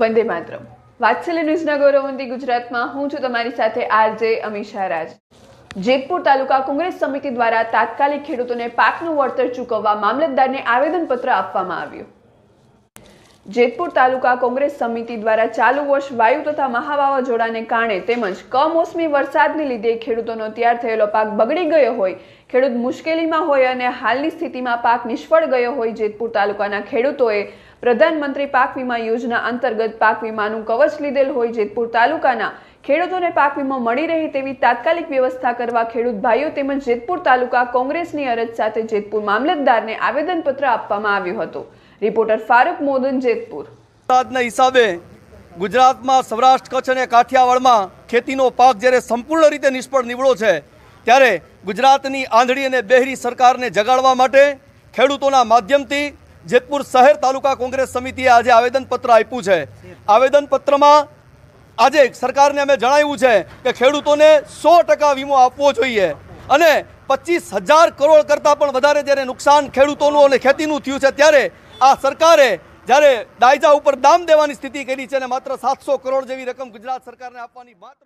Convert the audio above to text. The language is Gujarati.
વંદે માતરમ વાત્સલ્ય ન્યૂઝના ગૌરવંતી ગુજરાતમાં હું છું તમારી સાથે આરજે અમીશા રાજ જેતપુર તાલુકા કોંગ્રેસ સમિતિ દ્વારા તાત્કાલિક ખેડૂતોને પાકનું વળતર ચૂકવવા મામલતદારને આવેદનપત્ર આપવામાં આવ્યું જેતપુર તાલુકા કોંગ્રેસ સમિતિ દ્વારા ચાલુ વર્ષ વાયુ તથા મહાવાવાઝોડાને કારણે તેમજ કમોસમી વરસાદને લીધે ખેડૂતોનો તૈયાર થયેલો પાક બગડી ગયો હોય ખેડૂત મુશ્કેલીમાં હોય અને હાલની સ્થિતિમાં પાક નિષ્ફળ ગયો હોય જેતપુર તાલુકાના ખેડૂતોએ પ્રધાનમંત્રી પાક વીમા યોજના અંતર્ગત પાક વીમાનું કવચ લીધેલ હોય જેતપુર તાલુકાના ખેડૂતોને પાક વીમો મળી રહે તેવી તાત્કાલિક વ્યવસ્થા કરવા ખેડૂત ભાઈઓ તેમજ જેતપુર તાલુકા કોંગ્રેસની અરજ સાથે જેતપુર મામલતદારને આવેદનપત્ર આપવામાં આવ્યું હતું રિપોર્ટર ફારૂક મોદન જેતપુર વરસાદના હિસાબે ગુજરાતમાં સૌરાષ્ટ્ર કચ્છ અને કાઠિયાવાડમાં ખેતીનો પાક જ્યારે સંપૂર્ણ રીતે નિષ્ફળ નીવડો છે ત્યારે ગુજરાતની આંધળી અને બેહરી સરકારને જગાડવા માટે ખેડૂતોના માધ્યમથી જેતપુર શહેર તાલુકા કોંગ્રેસ સમિતિએ આજે આવેદનપત્ર આપ્યું છે આવેદનપત્રમાં આજે સરકારને અમે જણાવ્યું છે કે ખેડૂતોને સો ટકા વીમો આપવો જોઈએ અને પચીસ હજાર કરોડ કરતાં પણ વધારે જ્યારે નુકસાન ખેડૂતોનું અને ખેતીનું થયું છે ત્યારે આ સરકારે જ્યારે દાયજા ઉપર દામ દેવાની સ્થિતિ કરી છે અને માત્ર સાતસો કરોડ જેવી રકમ ગુજરાત સરકારને આપવાની માત્ર